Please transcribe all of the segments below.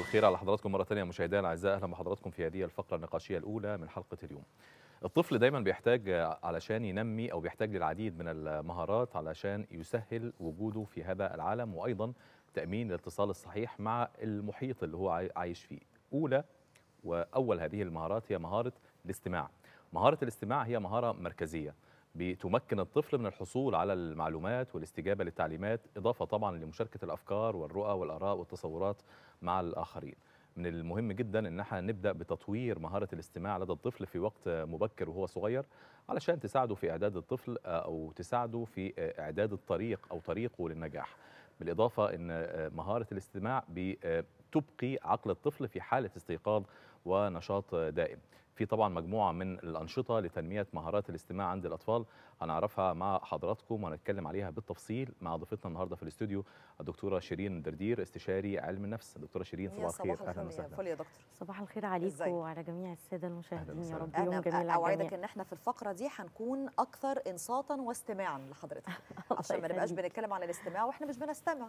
الخير على حضراتكم مرة ثانية مشاهدينا الأعزاء أهلا بحضراتكم في هذه الفقرة النقاشية الأولى من حلقة اليوم. الطفل دايما بيحتاج علشان ينمي أو بيحتاج للعديد من المهارات علشان يسهل وجوده في هذا العالم وأيضا تأمين الاتصال الصحيح مع المحيط اللي هو عايش فيه. أولى وأول هذه المهارات هي مهارة الاستماع. مهارة الاستماع هي مهارة مركزية. بتمكن الطفل من الحصول على المعلومات والاستجابه للتعليمات اضافه طبعا لمشاركه الافكار والرؤى والاراء والتصورات مع الاخرين من المهم جدا ان احنا نبدا بتطوير مهاره الاستماع لدى الطفل في وقت مبكر وهو صغير علشان تساعده في اعداد الطفل آه، او تساعده في آه، اعداد الطريق او طريقه للنجاح بالاضافه ان آه، مهاره الاستماع بتبقي عقل الطفل في حاله استيقاظ ونشاط دائم في طبعا مجموعة من الأنشطة لتنمية مهارات الاستماع عند الأطفال هنعرفها مع حضراتكم وهنتكلم عليها بالتفصيل مع ضيفتنا النهاردة في الاستوديو الدكتورة شيرين دردير استشاري علم النفس دكتورة شيرين صباح الخير أهلا وسهلا يا دكتور صباح الخير عليكم وعلى جميع السادة المشاهدين يا رب يوم جميل أوعدك إن احنا في الفقرة دي هنكون أكثر إنصاتا واستماعا لحضرتك عشان ما نبقاش بنتكلم عن الاستماع وإحنا مش بنستمع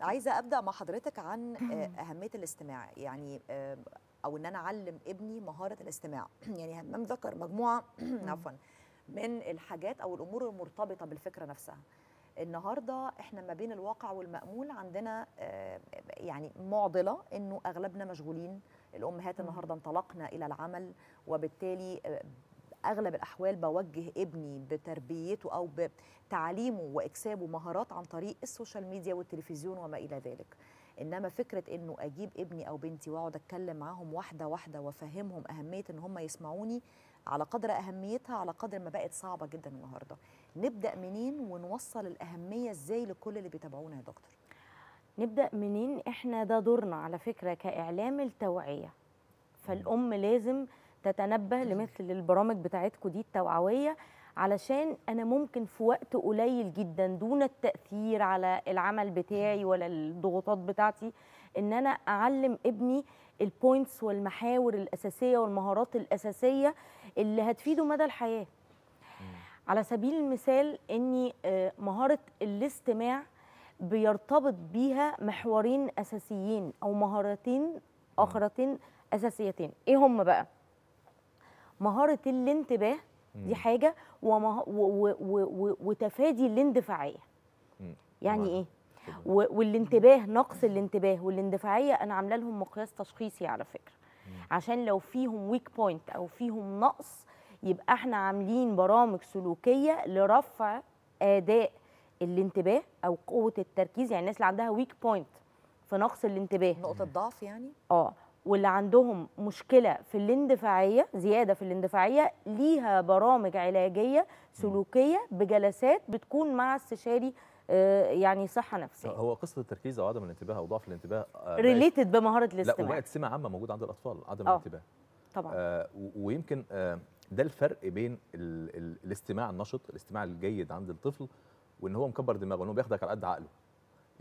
عايزة أبدأ مع حضرتك عن آه، أهمية الاستماع يعني آه، او ان انا اعلم ابني مهاره الاستماع يعني همام ذكر مجموعه عفوا من الحاجات او الامور المرتبطه بالفكره نفسها النهارده احنا ما بين الواقع والمأمول عندنا آه، يعني معضله انه اغلبنا مشغولين الامهات النهارده انطلقنا الى العمل وبالتالي آه، اغلب الاحوال بوجه ابني بتربيته او بتعليمه واكسابه مهارات عن طريق السوشيال ميديا والتلفزيون وما الى ذلك انما فكره انه اجيب ابني او بنتي واقعد اتكلم معاهم واحده واحده وافهمهم اهميه ان هم يسمعوني على قدر اهميتها على قدر ما بقت صعبه جدا النهارده نبدا منين ونوصل الاهميه ازاي لكل اللي بيتابعونا يا دكتور نبدا منين احنا ده دورنا على فكره كاعلام التوعيه فالام لازم تتنبه لمثل البرامج بتاعتكم دي التوعويه علشان انا ممكن في وقت قليل جدا دون التاثير على العمل بتاعي ولا الضغوطات بتاعتي ان انا اعلم ابني البوينتس والمحاور الاساسيه والمهارات الاساسيه اللي هتفيده مدى الحياه على سبيل المثال اني آه، مهاره الاستماع بيرتبط بيها محورين اساسيين او مهارتين اخرتين اساسيتين ايه هم بقى مهاره الانتباه دي حاجه وما وتفادي الاندفاعيه يعني ايه والانتباه نقص الانتباه والاندفاعيه انا عامله لهم مقياس تشخيصي على فكره عشان لو فيهم ويك بوينت او فيهم نقص يبقى احنا عاملين برامج سلوكيه لرفع اداء الانتباه او قوه التركيز يعني الناس اللي عندها ويك بوينت في نقص الانتباه نقطه ضعف يعني اه واللي عندهم مشكله في الاندفاعيه زياده في الاندفاعيه ليها برامج علاجيه سلوكيه بجلسات بتكون مع استشاري آه، يعني صحه نفسيه هو قصه التركيز او عدم الانتباه او ضعف الانتباه ريليتد آه، بمهاره الاستماع لا وبقت سمه عامه موجوده عند الاطفال عدم أوه. الانتباه طبعا آه ويمكن آه ده الفرق بين ال ال الاستماع النشط الاستماع الجيد عند الطفل وان هو مكبر دماغه ان هو بياخدك على قد عقله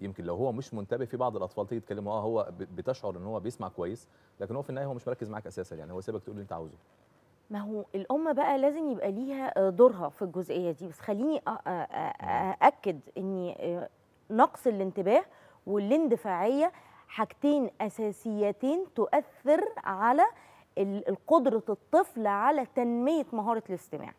يمكن لو هو مش منتبه في بعض الاطفال تيجي تكلمه اه هو بتشعر ان هو بيسمع كويس لكن هو في النهايه هو مش مركز معاك اساسا يعني هو سيبك تقول اللي انت عاوزه ما هو الأم بقى لازم يبقى ليها آه، دورها في الجزئية دي بس خليني اكد أن آه، نقص الانتباه والاندفاعية حاجتين أساسيتين تؤثر على قدرة الطفل على تنمية مهارة الاستماع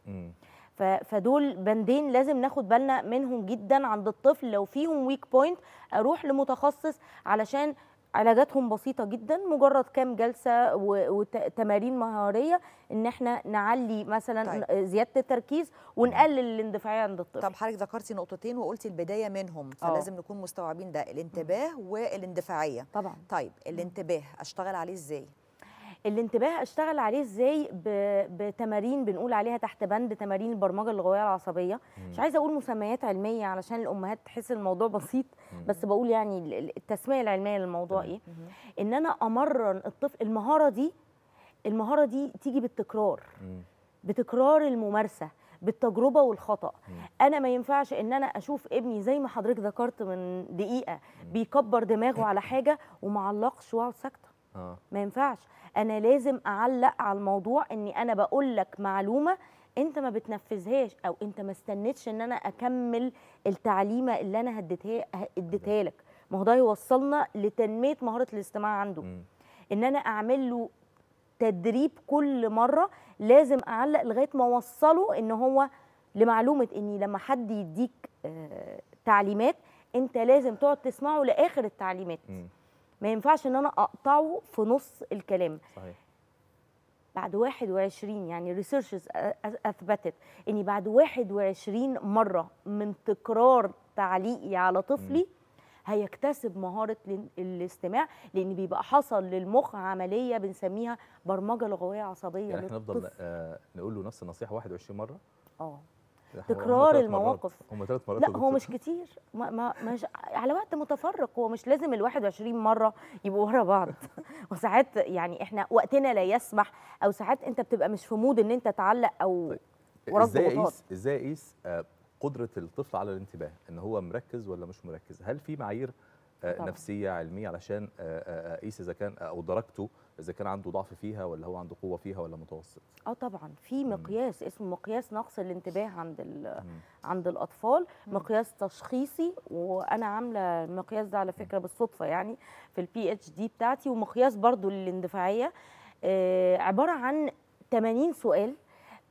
فدول بندين لازم ناخد بالنا منهم جدا عند الطفل لو فيهم ويك بوينت اروح لمتخصص علشان علاجاتهم بسيطة جدا مجرد كام جلسة وتمارين مهارية ان احنا نعلي مثلا طيب. زيادة التركيز ونقلل الاندفاعية عند الطفل طب حضرتك ذكرتي نقطتين وقلتي البداية منهم آه. فلازم أوه. نكون مستوعبين ده الانتباه والاندفاعية طبعا طيب الانتباه اشتغل عليه ازاي؟ الانتباه اشتغل عليه ازاي بتمارين بنقول عليها تحت بند تمارين البرمجه اللغويه العصبيه مش عايزه اقول مسميات علميه علشان الامهات تحس الموضوع بسيط بس بقول يعني التسميه العلميه للموضوع ايه ان انا امرن الطفل المهاره دي المهاره دي تيجي بالتكرار بتكرار الممارسه بالتجربه والخطا انا ما ينفعش ان انا اشوف ابني زي ما حضرتك ذكرت من دقيقه بيكبر دماغه على حاجه ومعلقش واقعد ساكته آه. ما ينفعش انا لازم اعلق على الموضوع اني انا بقول لك معلومه انت ما بتنفذهاش او انت ما استنيتش ان انا اكمل التعليمه اللي انا هديتها اديتها لك ما هو ده يوصلنا لتنميه مهاره الاستماع عنده مم. ان انا اعمل له تدريب كل مره لازم اعلق لغايه ما اوصله ان هو لمعلومه اني لما حد يديك آه، تعليمات انت لازم تقعد تسمعه لاخر التعليمات مم. ما ينفعش ان انا اقطعه في نص الكلام صحيح بعد 21 يعني ريسيرشز اثبتت اني بعد 21 مره من تكرار تعليقي على طفلي هيكتسب مهاره الاستماع لان بيبقى حصل للمخ عمليه بنسميها برمجه لغويه عصبيه يعني احنا نفضل آه نقول له نفس النصيحه 21 مره اه تكرار المواقف هم ثلاث مرات لا هو مش كتير ما ما مش على وقت متفرق هو مش لازم ال 21 مره يبقوا ورا بعض وساعات يعني احنا وقتنا لا يسمح او ساعات انت بتبقى مش في مود ان انت تعلق او طيب، وراك ازاي اقيس ازاي اقيس آه، قدره الطفل على الانتباه ان هو مركز ولا مش مركز هل في معايير آه، طبعا. نفسيه علميه علشان اقيس آه، آه، اذا كان او درجته اذا كان عنده ضعف فيها ولا هو عنده قوه فيها ولا متوسط اه طبعا في مقياس اسمه مقياس نقص الانتباه عند عند الاطفال مقياس تشخيصي وانا عامله المقياس ده على فكره بالصدفه يعني في البي اتش دي بتاعتي ومقياس برضو للاندفاعيه آه عباره عن 80 سؤال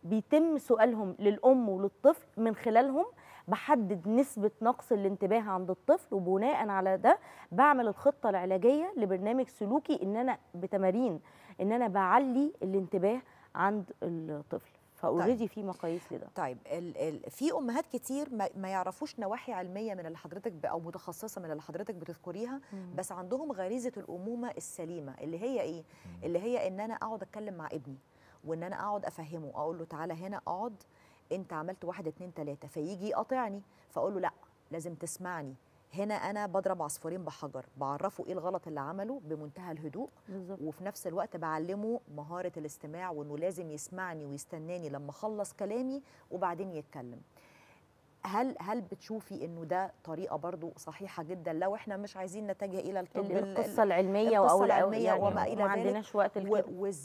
بيتم سؤالهم للام وللطفل من خلالهم بحدد نسبة نقص الانتباه عند الطفل وبناء على ده بعمل الخطة العلاجية لبرنامج سلوكي ان انا بتمارين ان انا بعلي الانتباه عند الطفل فاوريدي طيب. في مقاييس لده طيب ال ال في امهات كتير ما, ما يعرفوش نواحي علميه من اللي حضرتك او متخصصه من اللي حضرتك بتذكريها مم. بس عندهم غريزه الامومه السليمه اللي هي ايه مم. اللي هي ان انا اقعد اتكلم مع ابني وان انا اقعد افهمه اقول له تعالى هنا اقعد انت عملت واحد اتنين تلاته فيجي يقاطعني فاقول له لا لازم تسمعني هنا انا بضرب عصفورين بحجر بعرفه ايه الغلط اللي عمله بمنتهى الهدوء بالزبط. وفي نفس الوقت بعلمه مهاره الاستماع وانه لازم يسمعني ويستناني لما اخلص كلامي وبعدين يتكلم هل هل بتشوفي انه ده طريقه برضو صحيحه جدا لو احنا مش عايزين نتجه الى الطب القصه العلميه او العلميه يعني وما الى ذلك ما عندناش وقت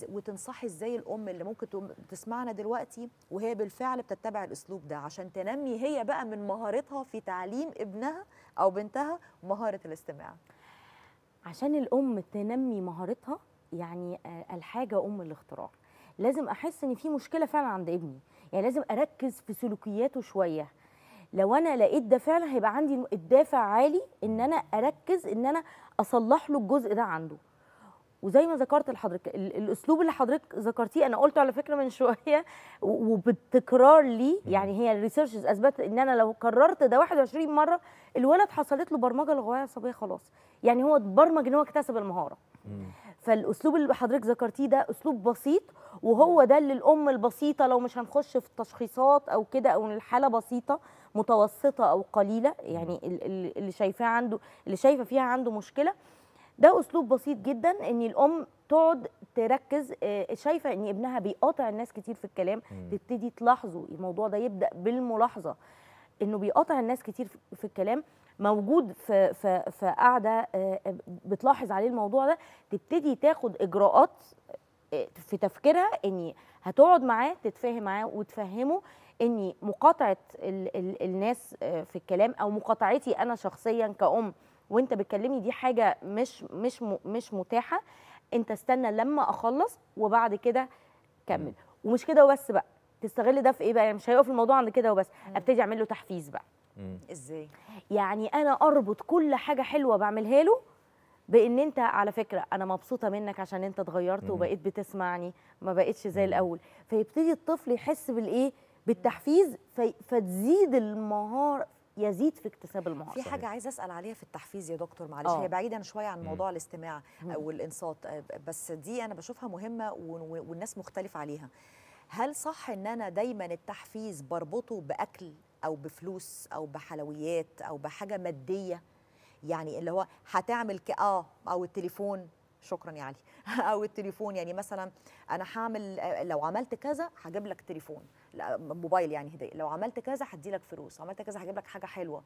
وتنصحي ازاي الام اللي ممكن تسمعنا دلوقتي وهي بالفعل بتتبع الاسلوب ده عشان تنمي هي بقى من مهارتها في تعليم ابنها او بنتها مهاره الاستماع عشان الام تنمي مهارتها يعني آه، الحاجه ام الاختراع لازم احس ان في مشكله فعلا عند ابني يعني لازم اركز في سلوكياته شويه لو انا لقيت ده فعلا هيبقى عندي الدافع عالي ان انا اركز ان انا اصلح له الجزء ده عنده وزي ما ذكرت لحضرتك الاسلوب اللي حضرتك ذكرتيه انا قلته على فكره من شويه وبالتكرار لي يعني هي الريسيرشز اثبتت ان انا لو كررت ده 21 مره الولد حصلت له برمجه لغويه عصبيه خلاص يعني هو اتبرمج ان هو اكتسب المهاره فالاسلوب اللي حضرتك ذكرتيه ده اسلوب بسيط وهو ده اللي الام البسيطه لو مش هنخش في التشخيصات او كده او الحاله بسيطه متوسطه او قليله يعني اللي شايفاه عنده اللي شايفه فيها عنده مشكله ده اسلوب بسيط جدا ان الام تقعد تركز آه، شايفه ان ابنها بيقاطع الناس كتير في الكلام تبتدي تلاحظه الموضوع ده يبدا بالملاحظه انه بيقاطع الناس كتير في الكلام موجود في في في قاعده آه، بتلاحظ عليه الموضوع ده تبتدي تاخد اجراءات آه، في تفكيرها ان هتقعد معاه تتفاهم معاه وتفهمه اني مقاطعه ال ال الناس آه، في الكلام او مقاطعتي انا شخصيا كأم وانت بتكلمني دي حاجه مش مش مش متاحه انت استنى لما اخلص وبعد كده كمل ومش كده وبس بقى تستغل ده في ايه بقى يعني مش هيقف الموضوع عند كده وبس ابتدي اعمل له تحفيز بقى ازاي يعني انا اربط كل حاجه حلوه بعملها له بان انت على فكره انا مبسوطه منك عشان انت اتغيرت وبقيت بتسمعني ما بقتش زي الاول فيبتدي الطفل يحس بالايه بالتحفيز فتزيد المهارة يزيد في اكتساب المهارة في حاجة عايزة أسأل عليها في التحفيز يا دكتور معلش أوه. هي آه. بعيدا شوية عن موضوع الاستماع أو الإنصات آه، بس دي أنا بشوفها مهمة والناس مختلف عليها هل صح ان انا دايما التحفيز بربطه باكل او بفلوس او بحلويات او بحاجه ماديه يعني اللي هو هتعمل كأ اه او التليفون شكرا يا علي او التليفون يعني مثلا انا هعمل آه، لو عملت كذا هجيب لك تليفون موبايل يعني هديه لو عملت كذا هدي لك فلوس عملت كذا هجيب لك حاجه حلوه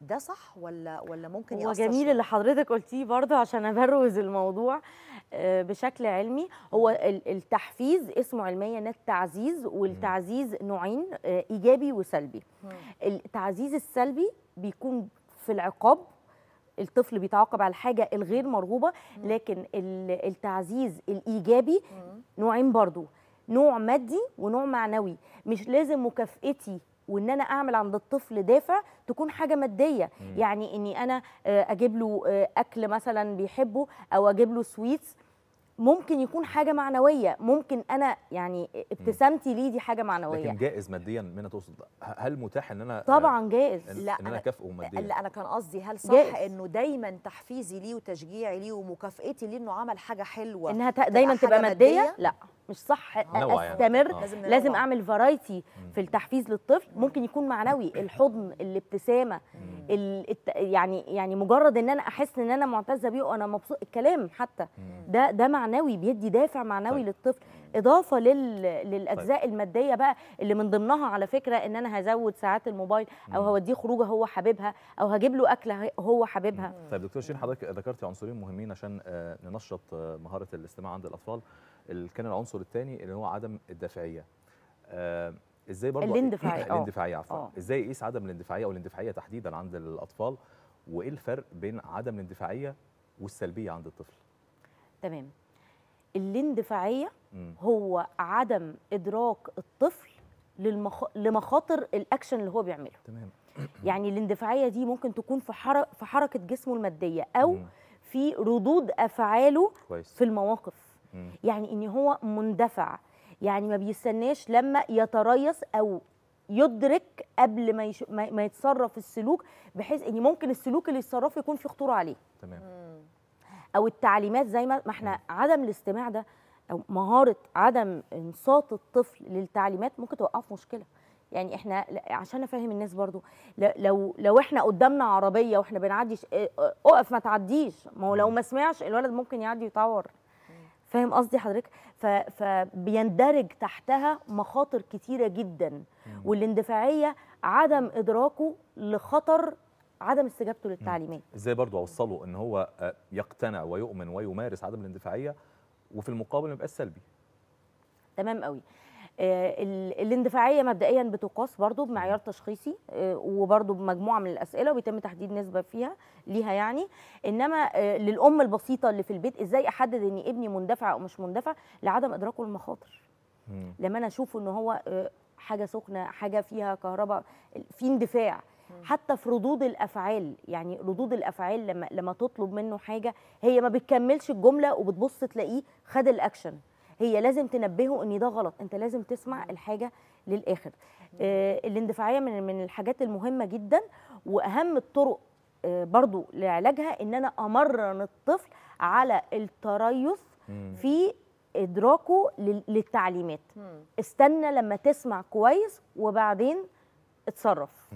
ده صح ولا ولا ممكن هو جميل اللي حضرتك قلتيه برضه عشان ابروز الموضوع آه، بشكل علمي هو التحفيز اسمه علميا التعزيز والتعزيز نوعين آه، ايجابي وسلبي التعزيز السلبي بيكون في العقاب الطفل بيتعاقب على الحاجه الغير مرغوبه لكن التعزيز الايجابي نوعين برضه نوع مادي ونوع معنوي مش لازم مكافئتي وان انا اعمل عند الطفل دافع تكون حاجه ماديه مم. يعني اني انا آه، اجيب له آه، اكل مثلا بيحبه او اجيب له سويتس ممكن يكون حاجه معنويه ممكن انا يعني ابتسامتي ليه دي حاجه معنويه لكن جائز ماديا منى تقصد هل متاح ان انا طبعا جائز إن لا ان انا كافئه ماديا لا انا كان قصدي هل صح جائز. انه دايما تحفيزي ليه وتشجيعي ليه ومكافئتي ليه انه عمل حاجه حلوه انها دايما تبقى ماديه, مادية؟ لا مش صح يعني. استمر آه. لازم, لازم اعمل فرايتي في التحفيز للطفل ممكن يكون معنوي الحضن الابتسامه يعني يعني مجرد ان انا احس ان انا معتزه بيه وانا مبسوط الكلام حتى ده ده معنوي معنوي بيدي دافع معنوي طيب. للطفل اضافه لل... للاجزاء طيب. الماديه بقى اللي من ضمنها على فكره ان انا هزود ساعات الموبايل او هوديه خروجه هو حاببها او هجيب له اكله هو حاببها طيب دكتور شيرين حضرتك ذكرتي عنصرين مهمين عشان آه، ننشط آه، مهاره الاستماع عند الاطفال كان العنصر الثاني اللي هو عدم الدافعيه آه، ازاي برضه الاندفاعيه الاندفاعيه عفوا ازاي يقيس عدم الاندفاعيه او الاندفاعيه تحديدا عند الاطفال وايه الفرق بين عدم الاندفاعيه والسلبيه عند الطفل تمام الاندفاعيه هو عدم ادراك الطفل للمخ... لمخاطر الاكشن اللي هو بيعمله تمام يعني الاندفاعيه دي ممكن تكون في حر... في حركه جسمه الماديه او مم. في ردود افعاله كويس. في المواقف مم. يعني ان هو مندفع يعني ما بيستناش لما يتريث او يدرك قبل ما, يش... ما يتصرف السلوك بحيث ان ممكن السلوك اللي يتصرفه يكون فيه خطوره عليه تمام او التعليمات زي ما احنا عدم الاستماع ده او مهاره عدم انصات الطفل للتعليمات ممكن توقف مشكله يعني احنا عشان افهم الناس برضو لو لو احنا قدامنا عربيه واحنا بنعدي آه، آه، اقف ما تعديش ما هو لو ما سمعش الولد ممكن يعدي يتعور فاهم قصدي حضرتك فبيندرج تحتها مخاطر كتيره جدا والاندفاعيه عدم ادراكه لخطر عدم استجابته للتعليمات ازاي برضه اوصله ان هو آه، يقتنع ويؤمن ويمارس عدم الاندفاعيه وفي المقابل ما يبقاش سلبي تمام قوي آه، الاندفاعيه مبدئيا بتقاس برضو بمعيار تشخيصي آه، وبرضو بمجموعه من الاسئله وبيتم تحديد نسبه فيها ليها يعني انما للام البسيطه اللي في البيت ازاي احدد ان ابني مندفع او مش مندفع لعدم ادراكه للمخاطر لما انا اشوفه ان هو حاجه سخنه حاجه فيها كهرباء في اندفاع حتى في ردود الافعال يعني ردود الافعال لما لما تطلب منه حاجه هي ما بتكملش الجمله وبتبص تلاقيه خد الاكشن هي لازم تنبهه ان ده غلط انت لازم تسمع الحاجه للاخر آه الاندفاعيه من من الحاجات المهمه جدا واهم الطرق آه برضو لعلاجها ان انا امرن الطفل على التريث في ادراكه للتعليمات استنى لما تسمع كويس وبعدين اتصرف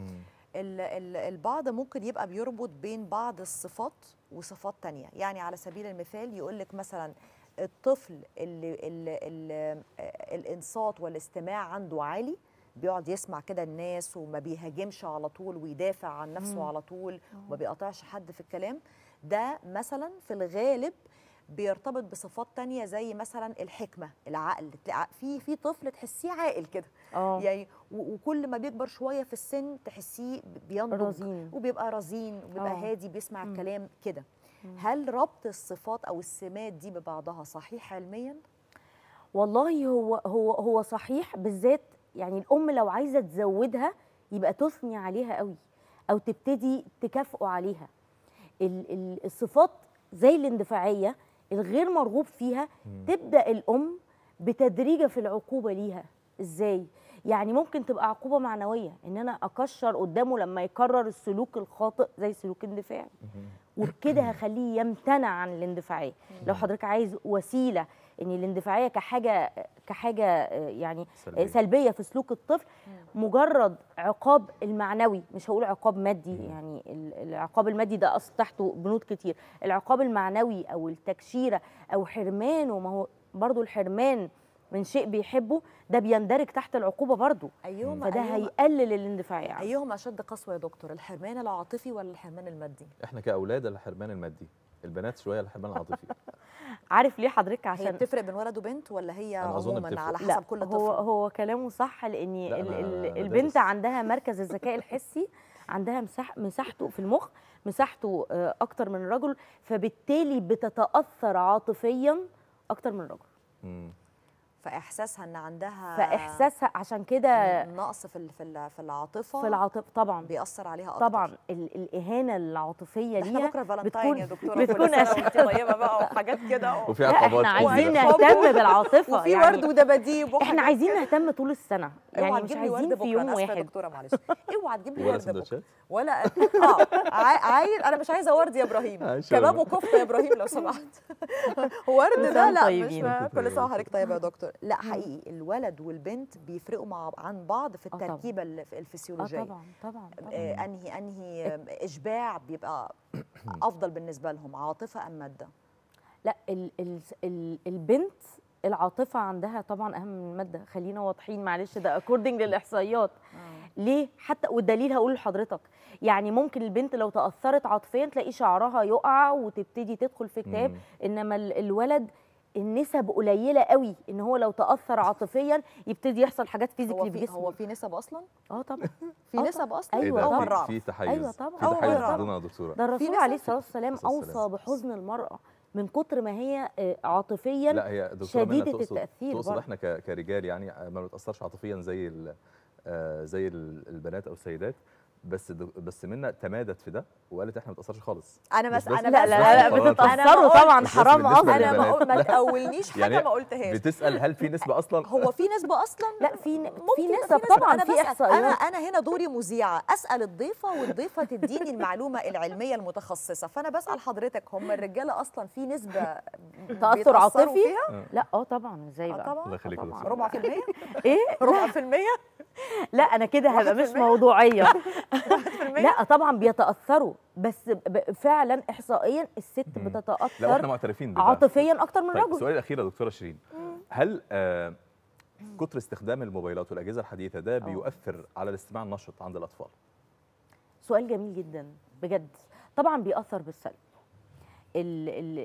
البعض ممكن يبقى بيربط بين بعض الصفات وصفات تانية يعني على سبيل المثال يقول لك مثلا الطفل اللي, اللي, اللي الانصات والاستماع عنده عالي بيقعد يسمع كده الناس وما بيهاجمش على طول ويدافع عن نفسه مم. على طول اه. وما بيقطعش حد في الكلام ده مثلا في الغالب بيرتبط بصفات تانية زي مثلا الحكمة العقل في في طفل تحسيه عاقل كده أوه. يعني وكل ما بيكبر شويه في السن تحسيه بينضج وبيبقى رزين وبيبقى أوه. هادي بيسمع الكلام كده هل ربط الصفات او السمات دي ببعضها صحيح علميا والله هو هو هو صحيح بالذات يعني الام لو عايزه تزودها يبقى تثني عليها قوي او تبتدي تكافئه عليها الصفات زي الاندفاعيه الغير مرغوب فيها تبدا الام بتدريجه في العقوبه ليها ازاي يعني ممكن تبقى عقوبه معنويه ان انا اكشر قدامه لما يكرر السلوك الخاطئ زي سلوك الاندفاع وبكده هخليه يمتنع عن الاندفاعيه لو حضرتك عايز وسيله ان الاندفاعيه كحاجه كحاجه آه، يعني آه، سلبية. سلبيه في سلوك الطفل مجرد عقاب المعنوي مش هقول عقاب مادي يعني العقاب المادي ده اصل تحته بنود كتير العقاب المعنوي او التكشيره او حرمانه ما هو برضه الحرمان من شيء بيحبه ده بيندرج تحت العقوبه برضه أيوم فده أيوم هيقلل الاندفاع يعني ايهم اشد قسوه يا دكتور الحرمان العاطفي ولا الحرمان المادي احنا كاولاد الحرمان المادي البنات شويه الحرمان العاطفي عارف ليه حضرتك عشان هي بتفرق بين ولد وبنت ولا هي عموما على حسب لا كل طفل هو هو كلامه صح لان ال ال البنت عندها مركز الذكاء الحسي عندها مساح مساحته في المخ مساحته آه، اكتر من الرجل فبالتالي بتتاثر عاطفيا اكتر من الرجل فاحساسها ان عندها فاحساسها عشان كده نقص في في في العاطفه في العاطفه طبعا بيأثر عليها أكتر. طبعا ال الاهانه العاطفيه دي بكره فالنتاين يا دكتوره بتكون اشياء طيبه بقى وحاجات كده وفي عقبات يعني احنا عايزين نهتم بالعاطفه وفي ورد ودباديب احنا عايزين نهتم طول السنه يعني مش عايزين في يوم واحد دكتوره معلش اوعى تجيب لي ورد ولا اه عايز انا مش عايزه ورد يا ابراهيم كباب وكفته يا ابراهيم لو سمحت ورد ده لا مش كل سنه وحضرتك طيبه يا دكتور لا إمم. حقيقي الولد والبنت بيفرقوا مع عن بعض في آه، التركيبه آه، الفسيولوجيه طبعا طبعا, آه، طبعا. آه انهي انهي اشباع بيبقى افضل بالنسبه لهم عاطفه ام ماده لا الـ الـ الـ البنت العاطفه عندها طبعا اهم من الماده خلينا واضحين معلش ده اكوردنج للاحصائيات ليه حتى والدليل هقول لحضرتك يعني ممكن البنت لو تاثرت عاطفيا تلاقي شعرها يقع وتبتدي تدخل في كتاب إمم. انما الولد النسب قليله قوي ان هو لو تاثر عاطفيا يبتدي يحصل حاجات فيزيكلي في جسمه هو في نسب اصلا اه طبعا في آه، نسب اصلا أيوة, أيوة، طبعا في, تحيز ايوه طبعا في تحيز أيوة عندنا يا دكتوره ده الرسول عليه الصلاه والسلام اوصى بحزن المراه من كتر ما هي آه، عاطفيا لا هي شديده تقصد التاثير تقصد احنا كرجال يعني ما بنتاثرش عاطفيا زي آه، زي البنات او السيدات بس بس منى تمادت في ده وقالت احنا ما بنتاثرش خالص انا بس, بس انا لا لا لا بتتاثروا طبعا حرام اصلا انا ما ما تقولنيش حاجه يعني ما قلتهاش بتسال هل في نسبه اصلا هو في نسبه اصلا لا في في نسب طبعا في احصائيات انا انا هنا دوري مذيعه اسال الضيفه والضيفه تديني المعلومه العلميه المتخصصه فانا بسال حضرتك هم الرجاله اصلا في نسبه تاثر عاطفي آه. لا اه طبعا ازاي آه، بقى طبعا الله يخليك ربع في المية ايه ربع في المية لا انا كده هبقى مش موضوعيه لا طبعا بيتاثروا بس فعلا احصائيا الست بتتاثر لا احنا معترفين بده. عاطفيا اكتر من طيب الرجل السؤال الاخير يا دكتوره شيرين هل آه كتر استخدام الموبايلات والاجهزه الحديثه ده آه. بيؤثر على الاستماع النشط عند الاطفال سؤال جميل جدا بجد طبعا بيأثر بالسلب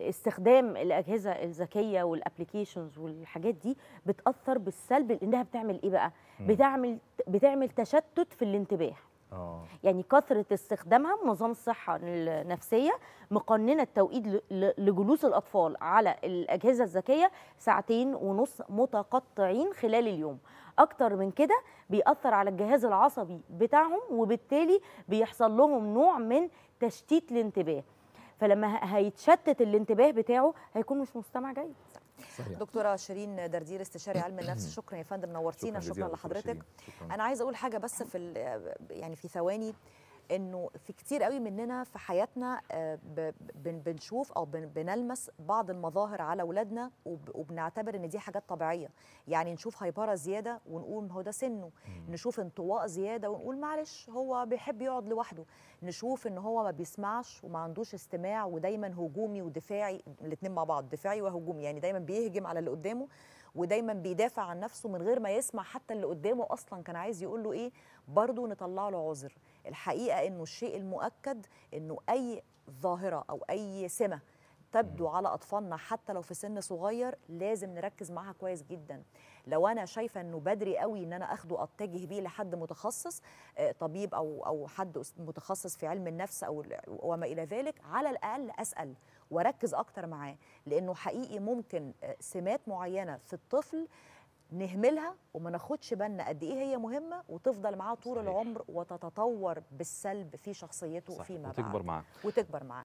استخدام الاجهزه الذكيه والابلكيشنز والحاجات دي بتاثر بالسلب لانها بتعمل ايه بقى بتعمل بتعمل تشتت في الانتباه آه. يعني كثره استخدامها منظمه الصحه النفسيه مقننه التوقيت لجلوس الاطفال على الاجهزه الذكيه ساعتين ونص متقطعين خلال اليوم اكتر من كده بيأثر على الجهاز العصبي بتاعهم وبالتالي بيحصل لهم نوع من تشتيت الانتباه فلما هيتشتت الانتباه بتاعه هيكون مش مستمع جيد صحيح. دكتوره شيرين دردير استشاري علم النفس شكرا يا فندم نورتينا شكرا, شكرا لحضرتك شكرا. انا عايزه اقول حاجه بس في يعني في ثواني انه في كتير قوي مننا في حياتنا آه، بنشوف او بنلمس بعض المظاهر على اولادنا وبنعتبر ان دي حاجات طبيعيه يعني نشوف هايبره زياده ونقول هو ده سنه نشوف انطواء زياده ونقول معلش هو بيحب يقعد لوحده نشوف ان هو ما بيسمعش وما عندوش استماع ودايما هجومي ودفاعي الاثنين مع بعض دفاعي وهجومي يعني دايما بيهجم على اللي قدامه ودايما بيدافع عن نفسه من غير ما يسمع حتى اللي قدامه اصلا كان عايز يقول له ايه برضه نطلع له عذر الحقيقه انه الشيء المؤكد انه اي ظاهره او اي سمه تبدو على اطفالنا حتى لو في سن صغير لازم نركز معاها كويس جدا لو انا شايفه انه بدري قوي ان انا اخده اتجه بيه لحد متخصص آه، طبيب او او حد متخصص في علم النفس او وما الى ذلك على الاقل اسال واركز اكتر معاه لانه حقيقي ممكن آه، سمات معينه في الطفل نهملها وما ناخدش بالنا قد ايه هي مهمه وتفضل معاه طول صحيح. العمر وتتطور بالسلب في شخصيته فيما بعد وتكبر معاه